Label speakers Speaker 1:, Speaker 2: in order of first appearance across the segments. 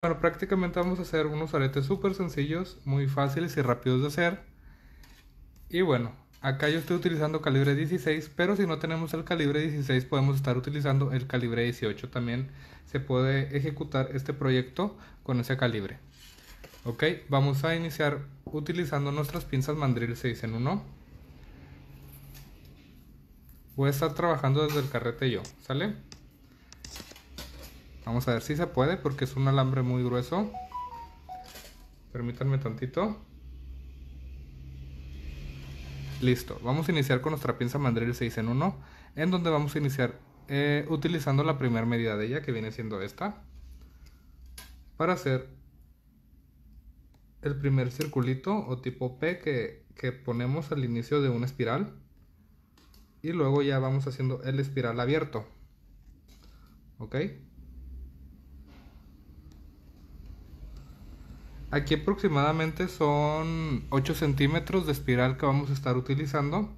Speaker 1: Bueno, prácticamente vamos a hacer unos aretes súper sencillos, muy fáciles y rápidos de hacer. Y bueno, acá yo estoy utilizando calibre 16, pero si no tenemos el calibre 16 podemos estar utilizando el calibre 18. También se puede ejecutar este proyecto con ese calibre. Ok, vamos a iniciar utilizando nuestras pinzas mandril 6 en 1. Voy a estar trabajando desde el carrete yo, ¿sale? Vamos a ver si se puede porque es un alambre muy grueso. Permítanme tantito. Listo, vamos a iniciar con nuestra pinza mandril 6 en 1, en donde vamos a iniciar eh, utilizando la primera medida de ella, que viene siendo esta, para hacer el primer circulito o tipo P que, que ponemos al inicio de una espiral, y luego ya vamos haciendo el espiral abierto, ¿ok? Aquí aproximadamente son 8 centímetros de espiral que vamos a estar utilizando.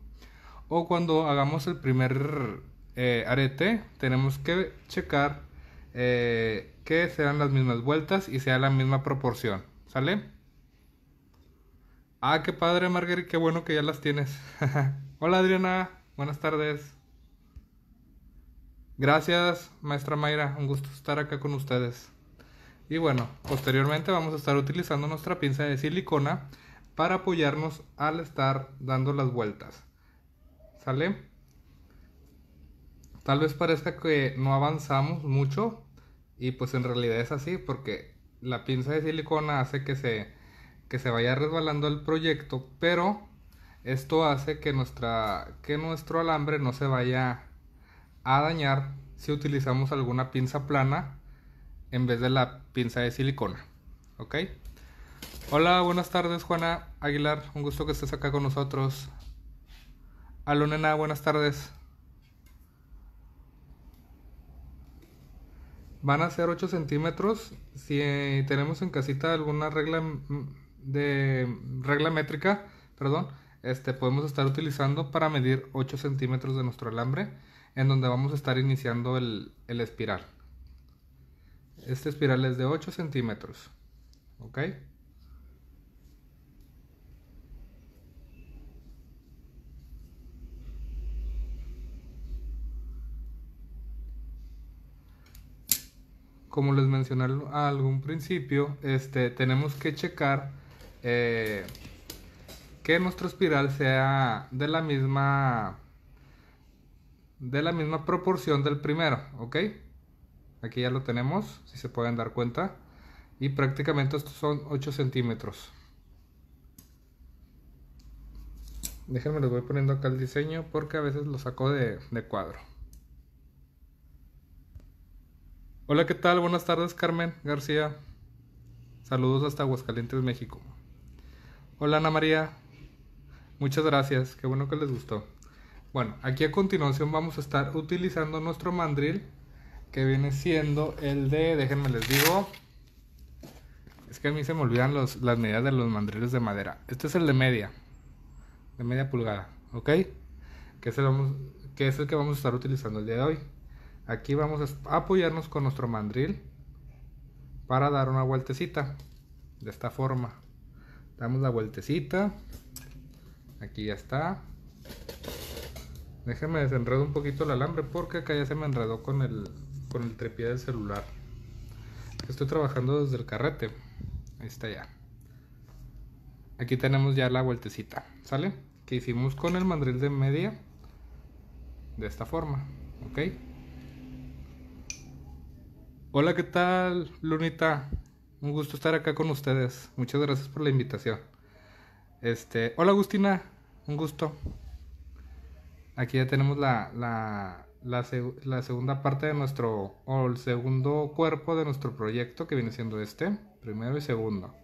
Speaker 1: O cuando hagamos el primer eh, arete, tenemos que checar eh, que sean las mismas vueltas y sea la misma proporción. ¿Sale? Ah, qué padre, Marguerite, qué bueno que ya las tienes. Hola, Adriana, buenas tardes. Gracias, maestra Mayra, un gusto estar acá con ustedes. Y bueno, posteriormente vamos a estar utilizando nuestra pinza de silicona para apoyarnos al estar dando las vueltas. ¿Sale? Tal vez parezca que no avanzamos mucho y pues en realidad es así porque la pinza de silicona hace que se, que se vaya resbalando el proyecto, pero esto hace que, nuestra, que nuestro alambre no se vaya a dañar si utilizamos alguna pinza plana en vez de la pinza de silicona. ¿Ok? Hola, buenas tardes Juana Aguilar, un gusto que estés acá con nosotros. Alunena, buenas tardes. Van a ser 8 centímetros. Si eh, tenemos en casita alguna regla mm, de regla métrica, perdón, este, podemos estar utilizando para medir 8 centímetros de nuestro alambre, en donde vamos a estar iniciando el espiral. Esta espiral es de 8 centímetros. ¿Ok? Como les mencioné a algún principio, este, tenemos que checar eh, que nuestra espiral sea de la misma de la misma proporción del primero, ¿ok? Aquí ya lo tenemos, si se pueden dar cuenta. Y prácticamente estos son 8 centímetros. Déjenme les voy poniendo acá el diseño porque a veces lo saco de, cuadro. Hola, ¿qué tal? Buenas tardes, Carmen García. Saludos hasta Aguascalientes, México. Hola, Ana María. Muchas gracias, qué bueno que les gustó. Bueno, aquí a continuación vamos a estar utilizando nuestro mandril que viene siendo el de, déjenme les digo, es que a mí se me olvidan las medidas de los mandriles de madera. Este es el de media, de media pulgada, ¿ok? Que es el, que es el que vamos a estar utilizando el día de hoy. Aquí vamos a apoyarnos con nuestro mandril para dar una vueltecita, de esta forma. Damos la vueltecita, aquí ya está. Déjenme desenredo un poquito el alambre porque acá ya se me enredó con el, con el trepié del celular. Estoy trabajando desde el carrete. Ahí está ya. Aquí tenemos ya la vueltecita, ¿sale? Que hicimos con el mandril de media. De esta forma, ¿ok? Hola, ¿qué tal, Lunita? Un gusto estar acá con ustedes. Muchas gracias por la invitación. Este, hola Agustina, un gusto. Aquí ya tenemos la, la, la, segunda parte de nuestro, o el segundo cuerpo de nuestro proyecto que viene siendo este, primero y segundo.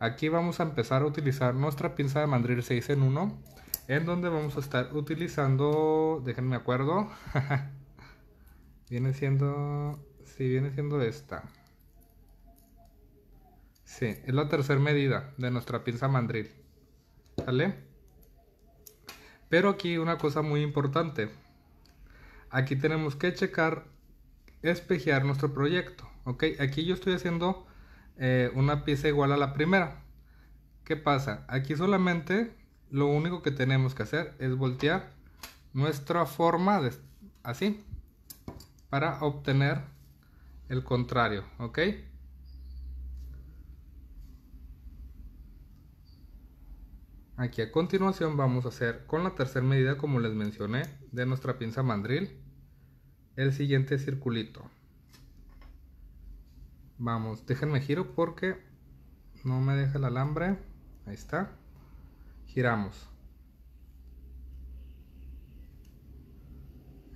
Speaker 1: Aquí vamos a empezar a utilizar nuestra pinza de mandril 6 en 1, en donde vamos a estar utilizando, déjenme acuerdo, viene siendo, sí, viene siendo esta. Sí, es la tercera medida de nuestra pinza mandril. ¿Sale? Pero aquí una cosa muy importante aquí tenemos que checar, espejear nuestro proyecto. Ok, aquí yo estoy haciendo eh, una pieza igual a la primera. ¿Qué pasa? Aquí solamente lo único que tenemos que hacer es voltear nuestra forma de, así para obtener el contrario, ¿ok? Aquí a continuación vamos a hacer con la tercera medida, como les mencioné, de nuestra pinza mandril el siguiente circulito. Vamos, déjenme giro porque no me deja el alambre. Ahí está. Giramos.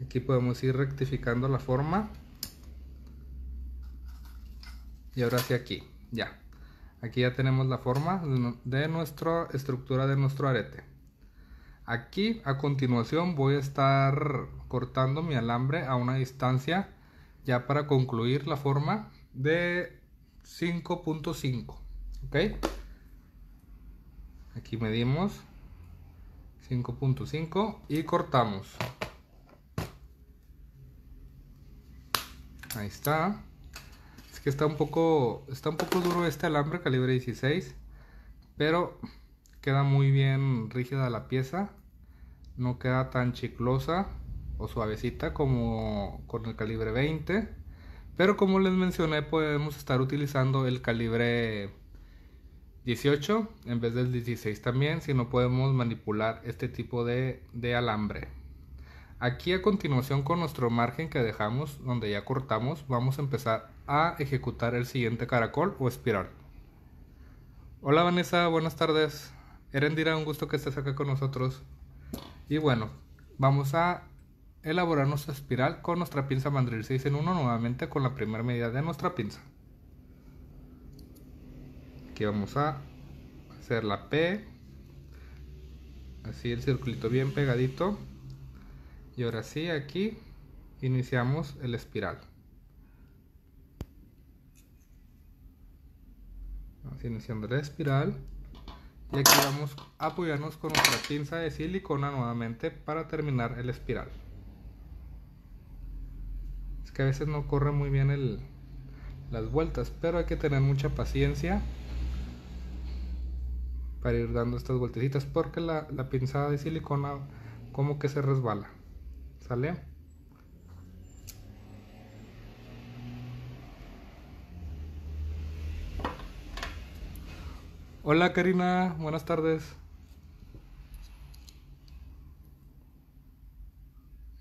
Speaker 1: Aquí podemos ir rectificando la forma. Y ahora sí aquí, ya. Aquí ya tenemos la forma de nuestra estructura de nuestro arete. Aquí a continuación voy a estar cortando mi alambre a una distancia ya para concluir la forma de 5.5 ok aquí medimos 5.5 y cortamos ahí está es que está un poco está un poco duro este alambre calibre 16 pero queda muy bien rígida la pieza no queda tan chiclosa o suavecita como con el calibre 20 pero como les mencioné podemos estar utilizando el calibre 18 en vez del 16 también si no podemos manipular este tipo de, de alambre aquí a continuación con nuestro margen que dejamos donde ya cortamos vamos a empezar a ejecutar el siguiente caracol o espiral hola Vanessa buenas tardes Erendira un gusto que estés acá con nosotros y bueno vamos a elaborar nuestra espiral con nuestra pinza mandril 6 en 1 nuevamente con la primera medida de nuestra pinza aquí vamos a hacer la P así el circulito bien pegadito y ahora sí aquí iniciamos el espiral así iniciando la espiral y aquí vamos a apoyarnos con nuestra pinza de silicona nuevamente para terminar el espiral que a veces no corre muy bien el, las vueltas, pero hay que tener mucha paciencia para ir dando estas vueltecitas porque la, la pinzada de silicona como que se resbala, ¿sale? Hola Karina, buenas tardes.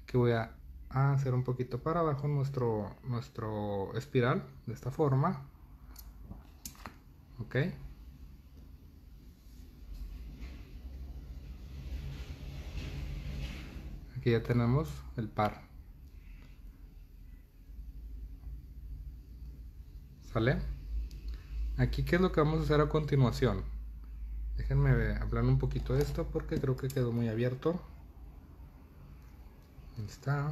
Speaker 1: Que voy a a hacer un poquito para abajo nuestro, nuestro espiral de esta forma. Ok. Aquí ya tenemos el par. ¿Sale? Aquí qué es lo que vamos a hacer a continuación. Déjenme hablar un poquito de esto porque creo que quedó muy abierto. está.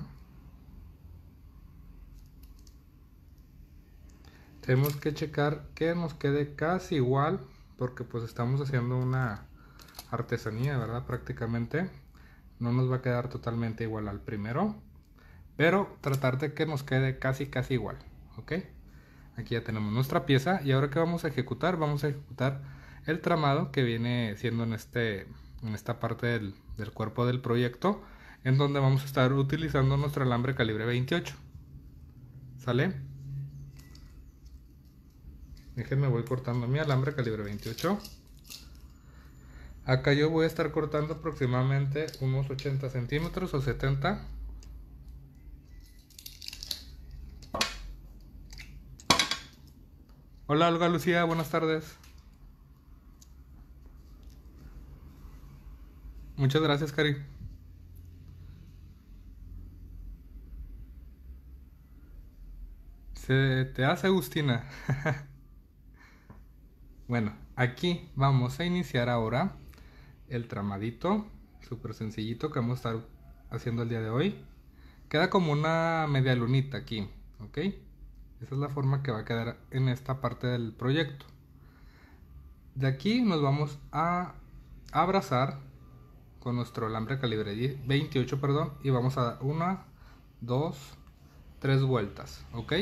Speaker 1: tenemos que checar que nos quede casi igual porque pues estamos haciendo una artesanía verdad prácticamente no nos va a quedar totalmente igual al primero pero tratar de que nos quede casi casi igual ok aquí ya tenemos nuestra pieza y ahora que vamos a ejecutar vamos a ejecutar el tramado que viene siendo en este en esta parte del, del cuerpo del proyecto en donde vamos a estar utilizando nuestro alambre calibre 28 sale me voy cortando mi alambre calibre 28. Acá yo voy a estar cortando aproximadamente unos 80 centímetros o 70. Hola Olga Lucía, buenas tardes. Muchas gracias, Cari. Se te hace Agustina. Bueno, aquí vamos a iniciar ahora el tramadito súper sencillito que vamos a estar haciendo el día de hoy. Queda como una media lunita aquí, ¿ok? Esa es la forma que va a quedar en esta parte del proyecto. De aquí nos vamos a abrazar con nuestro alambre calibre 28, perdón, y vamos a dar una, dos, tres vueltas, ¿ok?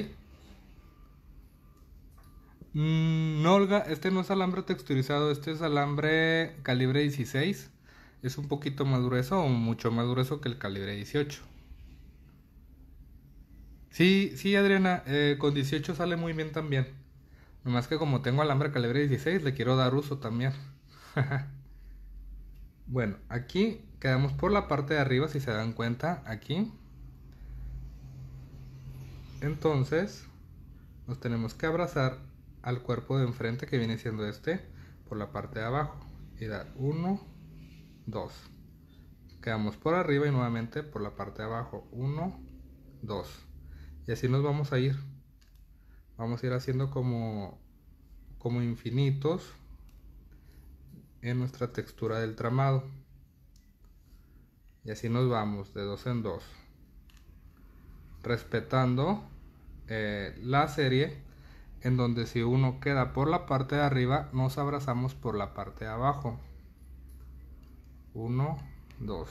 Speaker 1: Mm, no, Olga, este no es alambre texturizado, este es alambre calibre 16. Es un poquito más grueso o mucho más grueso que el calibre 18. Sí, sí, Adriana, eh, con 18 sale muy bien también. Nomás que como tengo alambre calibre 16, le quiero dar uso también. bueno, aquí quedamos por la parte de arriba, si se dan cuenta, aquí. Entonces, nos tenemos que abrazar al cuerpo de enfrente que viene siendo este por la parte de abajo y dar 1 2 quedamos por arriba y nuevamente por la parte de abajo 1 2 y así nos vamos a ir vamos a ir haciendo como como infinitos en nuestra textura del tramado y así nos vamos de dos en dos respetando eh, la serie en donde si uno queda por la parte de arriba, nos abrazamos por la parte de abajo. 1, 2.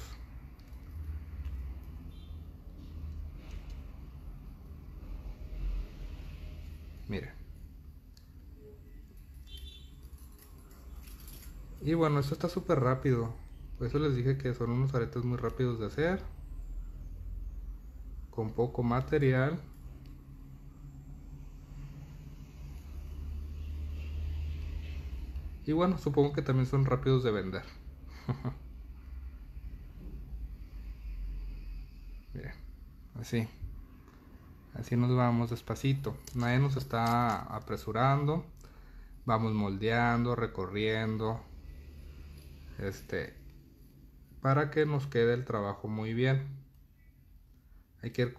Speaker 1: Miren. Y bueno, esto está súper rápido. Por eso les dije que son unos aretes muy rápidos de hacer. Con poco material. Y bueno, supongo que también son rápidos de vender. Miren, así. Así nos vamos despacito. Nadie nos está apresurando. Vamos moldeando, recorriendo. Este. Para que nos quede el trabajo muy bien. Hay que, ir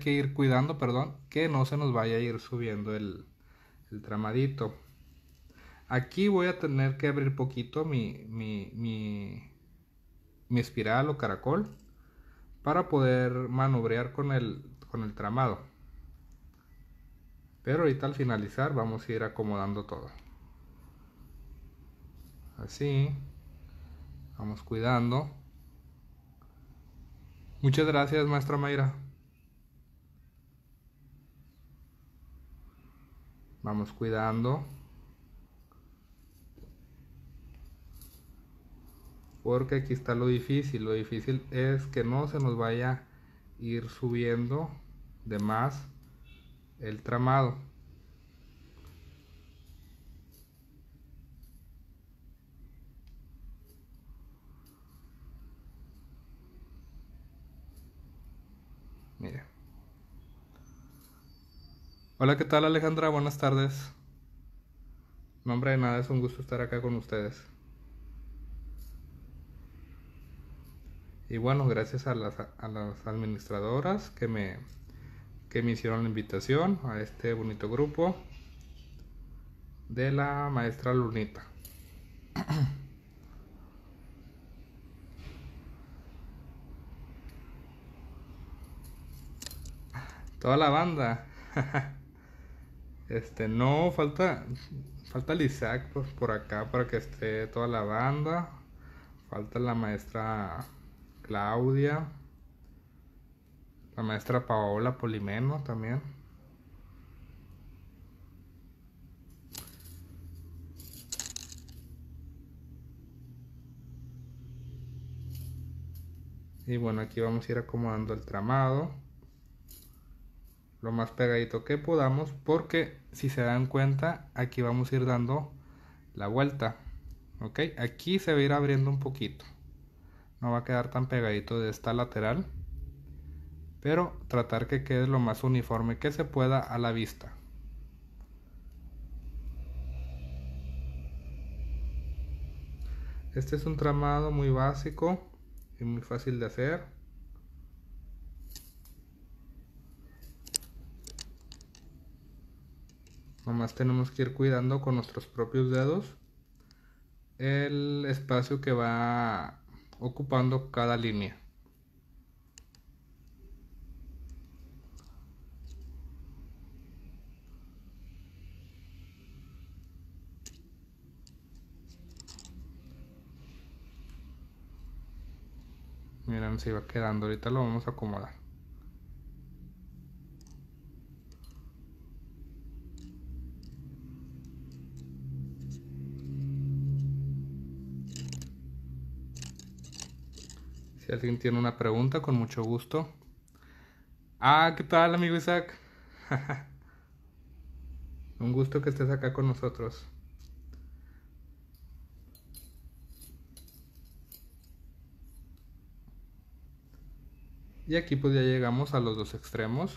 Speaker 1: que ir, cuidando, perdón, que no se nos vaya a ir subiendo el, el tramadito. Aquí voy a tener que abrir poquito mi, mi, mi, espiral o caracol para poder manobrear con el, con el tramado. Pero ahorita al finalizar vamos a ir acomodando todo. Así. Vamos cuidando. Muchas gracias, maestra Mayra. Vamos cuidando. porque aquí está lo difícil lo difícil es que no se nos vaya a ir subiendo de más el tramado Mira. Hola, ¿qué tal Alejandra? Buenas tardes. Nombre de nada, es un gusto estar acá con ustedes. Y bueno, gracias a las, a las administradoras que me, que me hicieron la invitación a este bonito grupo de la maestra Lunita. Toda la banda. Este, no, falta falta el Isaac pues, por acá para que esté toda la banda. Falta la maestra Claudia, la maestra Paola Polimeno también. Y bueno, aquí vamos a ir acomodando el tramado lo más pegadito que podamos porque si se dan cuenta aquí vamos a ir dando la vuelta ok aquí se va a ir abriendo un poquito va a quedar tan pegadito de esta lateral pero tratar que quede lo más uniforme que se pueda a la vista este es un tramado muy básico y muy fácil de hacer nomás tenemos que ir cuidando con nuestros propios dedos el espacio que va ocupando cada línea. Miren, se iba quedando. Ahorita lo vamos a acomodar. Si alguien tiene una pregunta, con mucho gusto. Ah, ¿qué tal, amigo Isaac? Un gusto que estés acá con nosotros. Y aquí pues ya llegamos a los dos extremos.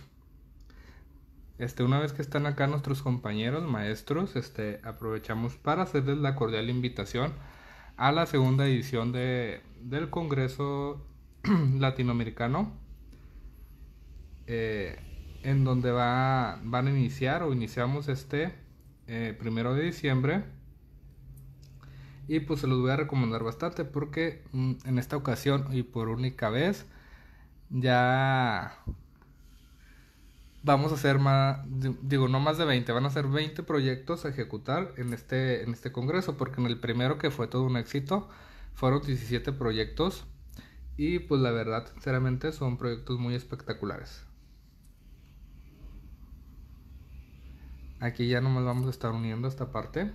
Speaker 1: Este, una vez que están acá nuestros compañeros, maestros, este, aprovechamos para hacerles la cordial invitación a la segunda edición de, del Congreso Latinoamericano, eh, en donde va, van a iniciar o iniciamos este eh, primero de diciembre. Y pues se los voy a recomendar bastante porque mm, en esta ocasión y por única vez ya vamos a hacer más, digo, no más de 20, van a ser 20 proyectos a ejecutar en este, en este congreso, porque en el primero que fue todo un éxito, fueron 17 proyectos y pues la verdad, sinceramente, son proyectos muy espectaculares. Aquí ya nomás vamos a estar uniendo esta parte.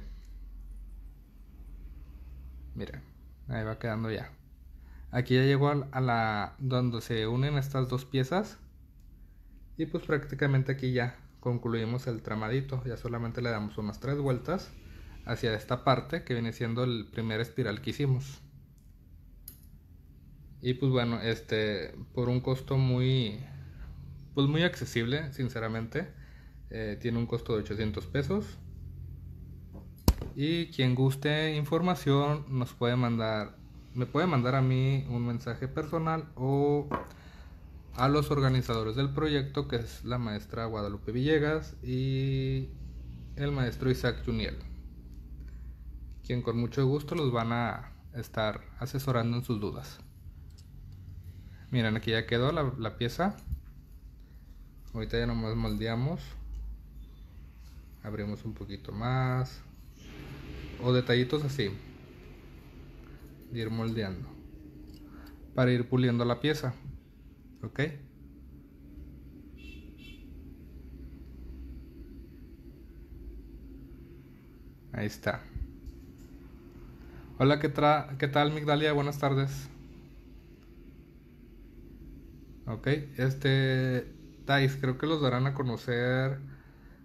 Speaker 1: Mira, ahí va quedando ya. Aquí ya llegó a la donde se unen estas dos piezas y pues prácticamente aquí ya concluimos el tramadito, ya solamente le damos unas tres vueltas hacia esta parte que viene siendo el primer espiral que hicimos. Y pues bueno, este por un costo muy pues muy accesible, sinceramente. Eh, tiene un costo de 800 pesos. Y quien guste información nos puede mandar, me puede mandar a mí un mensaje personal o a los organizadores del proyecto, que es la maestra Guadalupe Villegas y el maestro Isaac Juniel, quien con mucho gusto los van a estar asesorando en sus dudas. Miren, aquí ya quedó la, pieza. Ahorita ya nomás moldeamos. Abrimos un poquito más. O detallitos así. De ir moldeando. Para ir puliendo la pieza. ¿Ok? Ahí está. Hola, ¿qué, tra ¿qué tal, Migdalia? Buenas tardes. Ok, este. Tais, creo que los darán a conocer.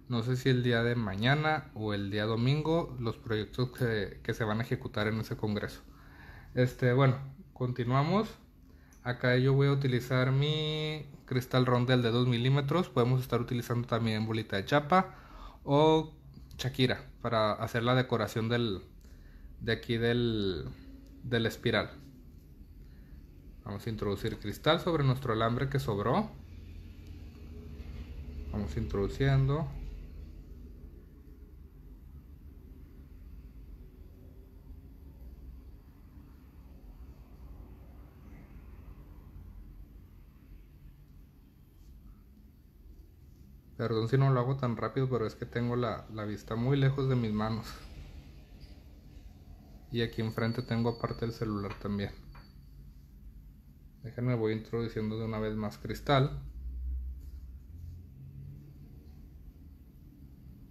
Speaker 1: No sé si el día de mañana o el día domingo. Los proyectos que, que se van a ejecutar en ese congreso. Este, bueno, continuamos. Acá yo voy a utilizar mi cristal rondel de 2 milímetros. Podemos estar utilizando también bolita de chapa o Shakira para hacer la decoración del, de aquí del, del espiral. Vamos a introducir cristal sobre nuestro alambre que sobró. Vamos introduciendo. Perdón si no lo hago tan rápido, pero es que tengo la, vista muy lejos de mis manos. Y aquí enfrente tengo aparte el celular también. Déjenme voy introduciendo de una vez más cristal.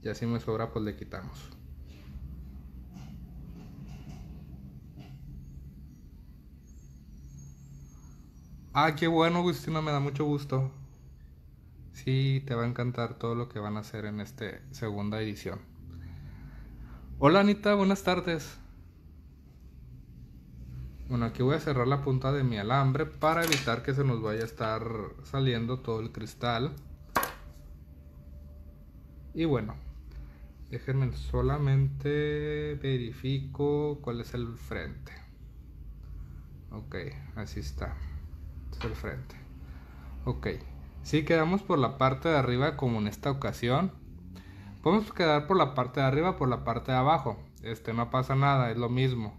Speaker 1: Y así me sobra pues le quitamos. Ah, qué bueno, Agustina, me da mucho gusto. Sí, te va a encantar todo lo que van a hacer en esta segunda edición. Hola Anita, buenas tardes. Bueno, aquí voy a cerrar la punta de mi alambre para evitar que se nos vaya a estar saliendo todo el cristal. Y bueno, déjenme solamente verifico cuál es el frente. Ok, así está. es el frente. Ok. Si quedamos por la parte de arriba como en esta ocasión, podemos quedar por la parte de arriba, por la parte de abajo. Este no pasa nada, es lo mismo.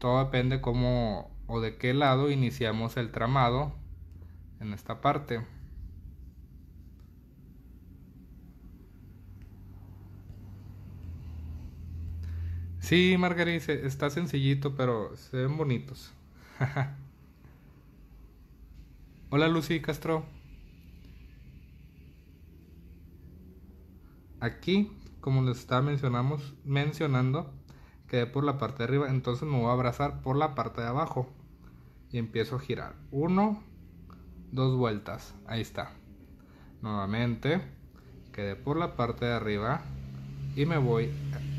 Speaker 1: Todo depende cómo o de qué lado iniciamos el tramado en esta parte. Sí, Margarita, está sencillito, pero se ven bonitos. Hola Lucy Castro. aquí, como les estaba mencionamos, mencionando, quedé por la parte de arriba, entonces me voy a abrazar por la parte de abajo y empiezo a girar. Uno, dos vueltas, ahí está. Nuevamente, quedé por la parte de arriba y me voy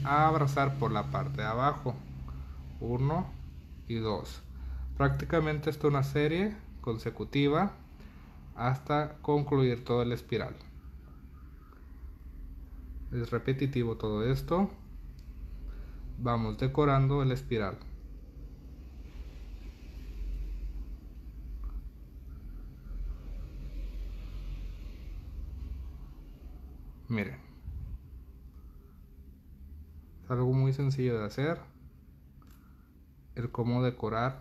Speaker 1: a abrazar por la parte de abajo. Uno y dos. Prácticamente esto es una serie consecutiva hasta concluir todo el espiral es repetitivo todo esto vamos decorando el espiral miren es algo muy sencillo de hacer el cómo decorar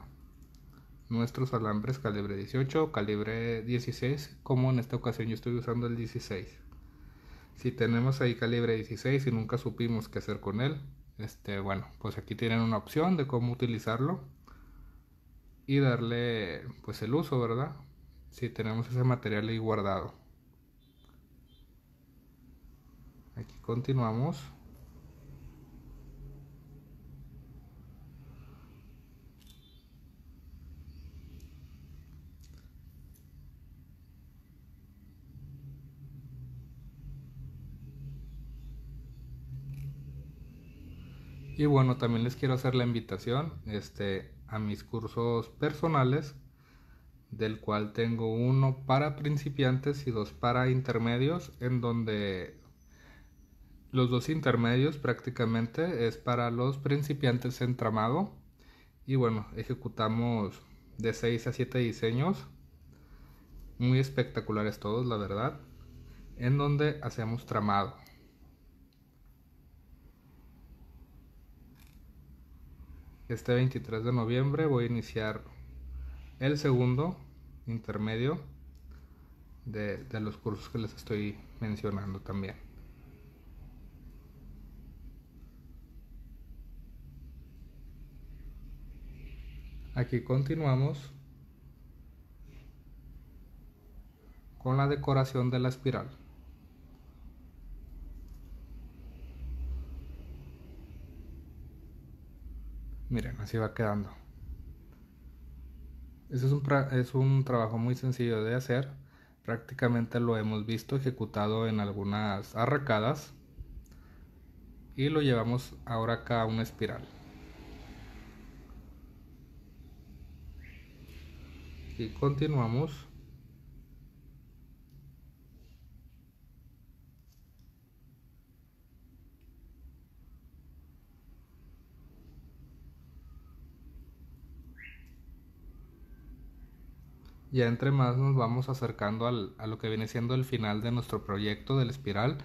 Speaker 1: nuestros alambres calibre 18 calibre 16 como en esta ocasión yo estoy usando el 16 si tenemos ahí calibre 16 y nunca supimos qué hacer con él, este, bueno, pues aquí tienen una opción de cómo utilizarlo y darle pues el uso, ¿verdad? Si tenemos ese material ahí guardado. Aquí continuamos. Y bueno, también les quiero hacer la invitación este, a mis cursos personales, del cual tengo uno para principiantes y dos para intermedios, en donde los dos intermedios prácticamente es para los principiantes en tramado, Y bueno, ejecutamos de 6 a 7 diseños, muy espectaculares todos, la verdad, en donde hacemos tramado. Este 23 de noviembre voy a iniciar el segundo intermedio de, de los cursos que les estoy mencionando también. Aquí continuamos con la decoración de la espiral. Miren, así va quedando. Este es un, es un trabajo muy sencillo de hacer. Prácticamente lo hemos visto ejecutado en algunas arracadas. Y lo llevamos ahora acá a una espiral. Y continuamos. ya entre más nos vamos acercando a lo que viene siendo el final de nuestro proyecto del espiral,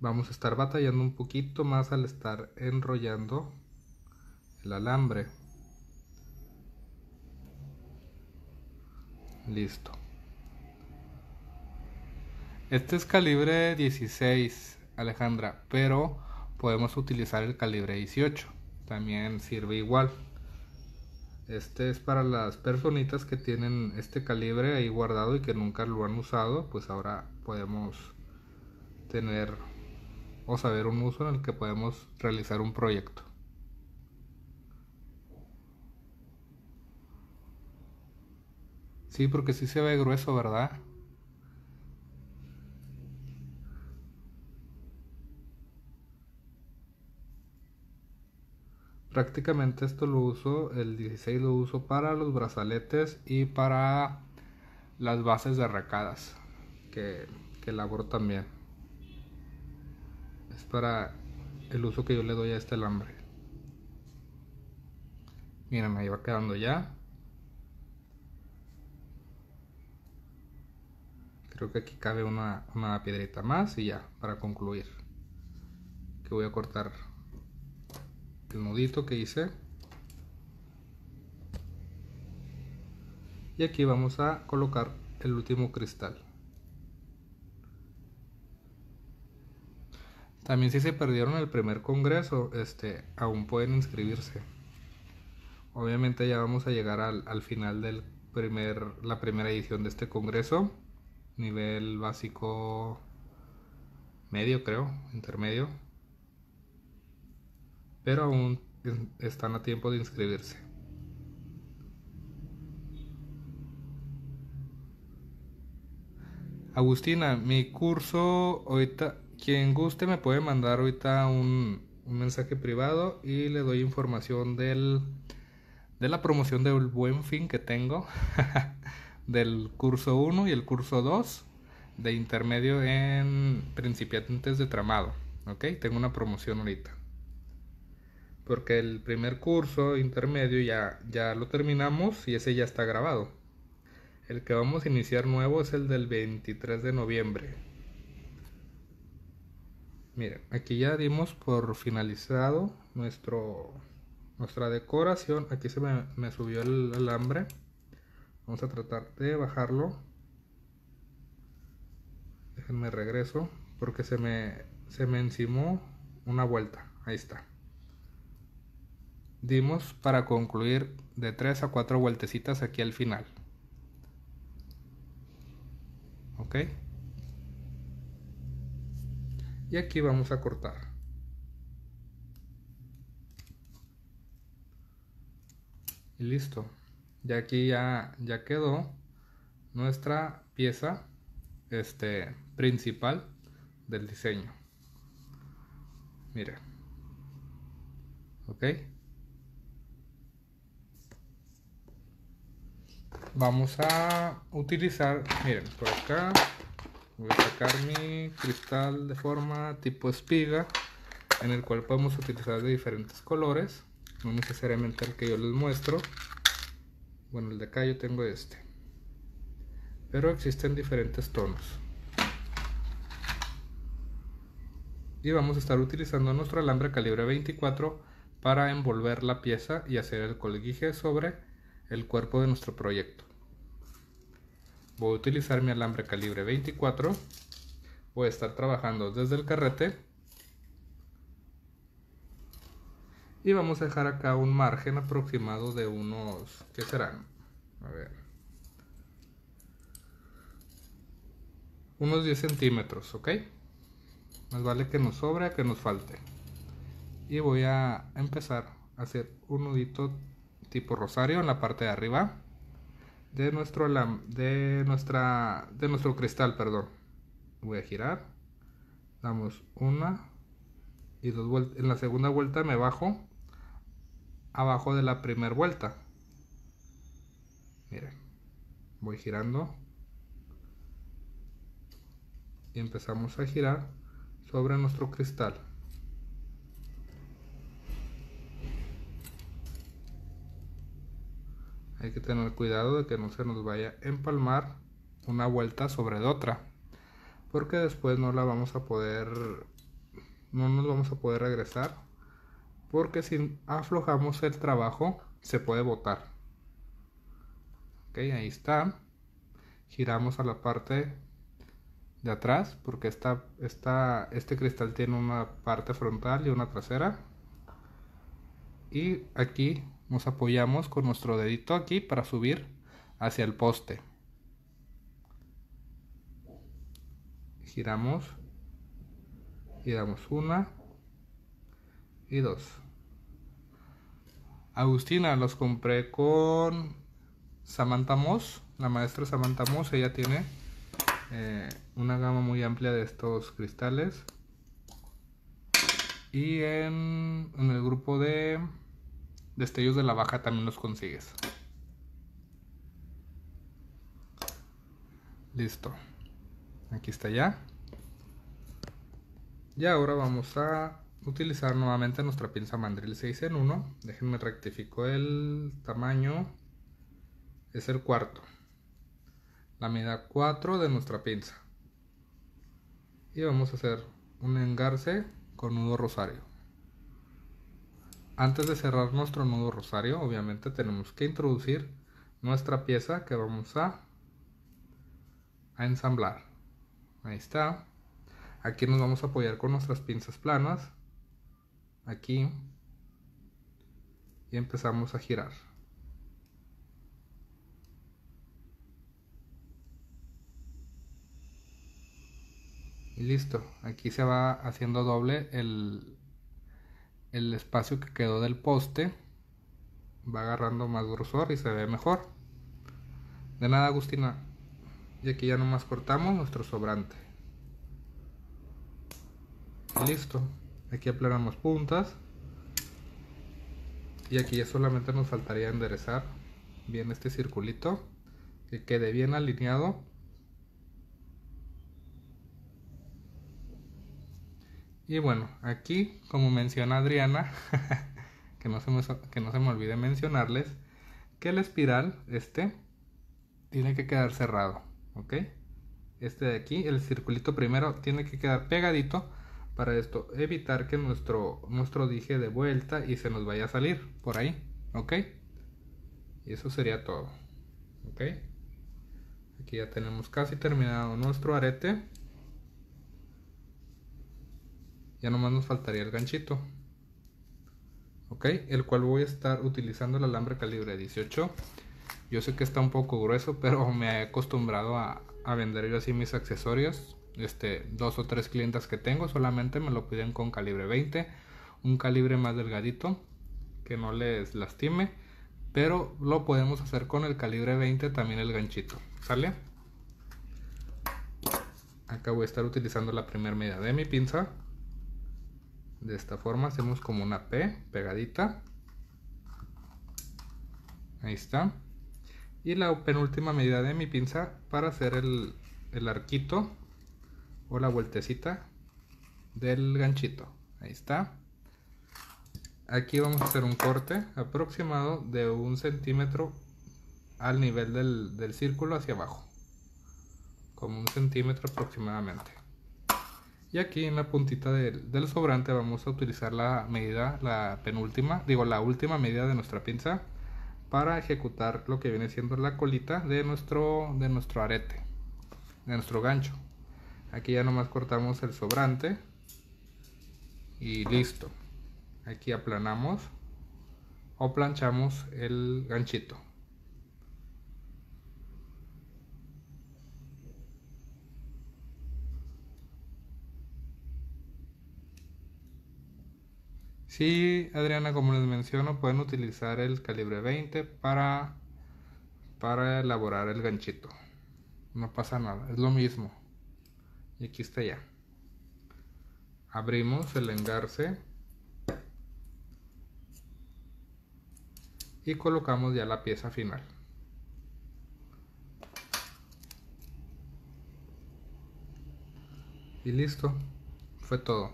Speaker 1: vamos a estar batallando un poquito más al estar enrollando el alambre. Listo. Este es calibre 16, Alejandra, pero podemos utilizar el calibre 18. También sirve igual. Este es para las personitas que tienen este calibre ahí guardado y que nunca lo han usado, pues ahora podemos tener o saber un uso en el que podemos realizar un proyecto. Sí, porque sí se ve grueso, ¿verdad? Prácticamente esto lo uso, el 16 lo uso para los brazaletes y para las bases de arracadas que, que elaboro también. Es para el uso que yo le doy a este alambre. Miren, me va quedando ya. Creo que aquí cabe una, una piedrita más y ya, para concluir. Que voy a cortar el nudito que hice y aquí vamos a colocar el último cristal también si se perdieron el primer congreso este aún pueden inscribirse obviamente ya vamos a llegar al, al final del primer la primera edición de este congreso nivel básico medio creo intermedio pero aún están a tiempo de inscribirse. Agustina, mi curso ahorita, quien guste me puede mandar ahorita un, un mensaje privado y le doy información del, de la promoción del buen fin que tengo, del curso 1 y el curso 2 de intermedio en principiantes de tramado. Ok, tengo una promoción ahorita porque el primer curso intermedio ya, ya lo terminamos y ese ya está grabado. El que vamos a iniciar nuevo es el del 23 de noviembre. Miren, aquí ya dimos por finalizado nuestro, nuestra decoración. Aquí se me, subió el alambre. Vamos a tratar de bajarlo. Déjenme regreso porque se me, se me encimó una vuelta. Ahí está dimos para concluir de 3 a 4 vueltecitas aquí al final ok y aquí vamos a cortar y listo y aquí ya, ya quedó nuestra pieza este principal del diseño mira ok vamos a utilizar, miren, por acá voy a sacar mi cristal de forma tipo espiga en el cual podemos utilizar de diferentes colores, no necesariamente el que yo les muestro, bueno el de acá yo tengo este, pero existen diferentes tonos. Y vamos a estar utilizando nuestro alambre calibre 24 para envolver la pieza y hacer el colguije sobre el cuerpo de nuestro proyecto. Voy a utilizar mi alambre calibre 24. Voy a estar trabajando desde el carrete. Y vamos a dejar acá un margen aproximado de unos... ¿Qué serán? A ver. Unos 10 centímetros, ¿ok? Más vale que nos sobra que nos falte. Y voy a empezar a hacer un nudito tipo rosario en la parte de arriba de nuestro, de nuestra, de nuestro cristal, perdón. Voy a girar. Damos una y dos vueltas. En la segunda vuelta me bajo abajo de la primera vuelta. Miren, voy girando y empezamos a girar sobre nuestro cristal. hay que tener cuidado de que no se nos vaya a empalmar una vuelta sobre otra porque después no la vamos a poder no nos vamos a poder regresar porque si aflojamos el trabajo se puede botar ok ahí está giramos a la parte de atrás porque está esta, este cristal tiene una parte frontal y una trasera y aquí nos apoyamos con nuestro dedito aquí para subir hacia el poste. Giramos y damos una y dos. Agustina, los compré con Samantha Moss, la maestra Samantha Moss, ella tiene eh, una gama muy amplia de estos cristales. Y en el grupo de destellos de la baja también los consigues. Listo. Aquí está ya. Y ahora vamos a utilizar nuevamente nuestra pinza mandril 6 en 1. Déjenme rectifico el tamaño. Es el cuarto. La medida 4 de nuestra pinza. Y vamos a hacer un engarce con nudo rosario. Antes de cerrar nuestro nudo rosario, obviamente tenemos que introducir nuestra pieza que vamos a, ensamblar. Ahí está. Aquí nos vamos a apoyar con nuestras pinzas planas. Aquí. Y empezamos a girar. Y listo. Aquí se va haciendo doble el, el espacio que quedó del poste va agarrando más grosor y se ve mejor. De nada, Agustina. Y aquí ya nomás cortamos nuestro sobrante. Listo. Aquí aplanamos puntas. Y aquí ya solamente nos faltaría enderezar bien este circulito. Que quede bien alineado Y bueno, aquí, como menciona Adriana, que, no se me, que no se me olvide mencionarles, que el espiral, este, tiene que quedar cerrado, ¿ok? Este de aquí, el circulito primero, tiene que quedar pegadito para esto evitar que nuestro, nuestro dije de vuelta y se nos vaya a salir por ahí, ¿ok? Y eso sería todo, ¿ok? Aquí ya tenemos casi terminado nuestro arete ya nomás nos faltaría el ganchito ok el cual voy a estar utilizando el alambre calibre 18 yo sé que está un poco grueso pero me he acostumbrado a, vender yo así mis accesorios este dos o tres clientas que tengo solamente me lo piden con calibre 20 un calibre más delgadito que no les lastime pero lo podemos hacer con el calibre 20 también el ganchito sale acá voy a estar utilizando la primera medida de mi pinza de esta forma hacemos como una P pegadita ahí está y la penúltima medida de mi pinza para hacer el, arquito o la vueltecita del ganchito ahí está aquí vamos a hacer un corte aproximado de un centímetro al nivel del círculo hacia abajo como un centímetro aproximadamente y aquí en la puntita del, sobrante vamos a utilizar la medida, la penúltima, digo la última medida de nuestra pinza para ejecutar lo que viene siendo la colita de nuestro, de nuestro arete, de nuestro gancho. Aquí ya nomás cortamos el sobrante y listo. Aquí aplanamos o planchamos el ganchito. Sí, Adriana, como les menciono, pueden utilizar el calibre 20 para, para elaborar el ganchito. No pasa nada, es lo mismo. Y aquí está ya. Abrimos el engarce. Y colocamos ya la pieza final. Y listo, fue todo.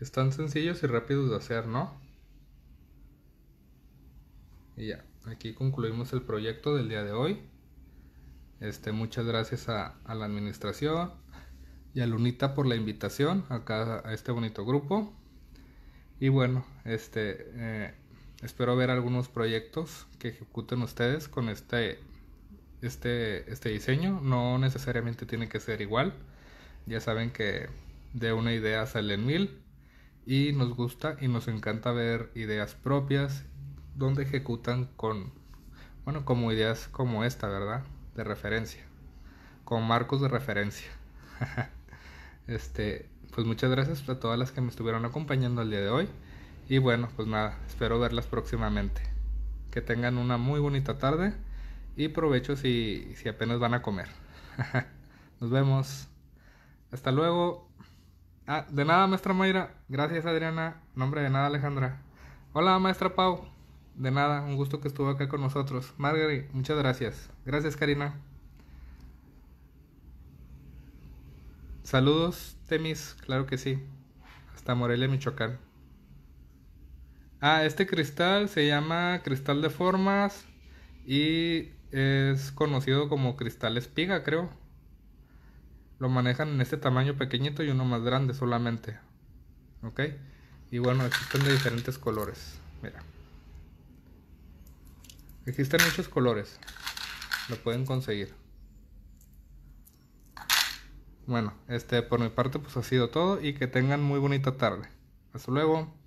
Speaker 1: Están sencillos y rápidos de hacer, ¿no? Y ya, aquí concluimos el proyecto del día de hoy. Este, muchas gracias a, la administración y a Lunita por la invitación acá a este bonito grupo. Y bueno, este, eh, espero ver algunos proyectos que ejecuten ustedes con este, este, este diseño. No necesariamente tiene que ser igual. Ya saben que de una idea salen mil y nos gusta y nos encanta ver ideas propias donde ejecutan con, bueno, como ideas como esta, ¿verdad? De referencia, con marcos de referencia. este, pues muchas gracias a todas las que me estuvieron acompañando el día de hoy. Y bueno, pues nada, espero verlas próximamente. Que tengan una muy bonita tarde y provecho si apenas van a comer. Nos vemos. Hasta luego. Ah, de nada, maestra Mayra. Gracias, Adriana. Nombre de nada, Alejandra. Hola, maestra Pau. De nada, un gusto que estuvo acá con nosotros. Margaret, muchas gracias. Gracias, Karina. Saludos, Temis, claro que sí. Hasta Morelia, Michoacán. Ah, este cristal se llama cristal de formas y es conocido como cristal espiga, creo lo manejan en este tamaño pequeñito y uno más grande solamente. ¿Ok? Y bueno, existen de diferentes colores. Mira. Existen muchos colores. Lo pueden conseguir. Bueno, este por mi parte pues ha sido todo y que tengan muy bonita tarde. Hasta luego.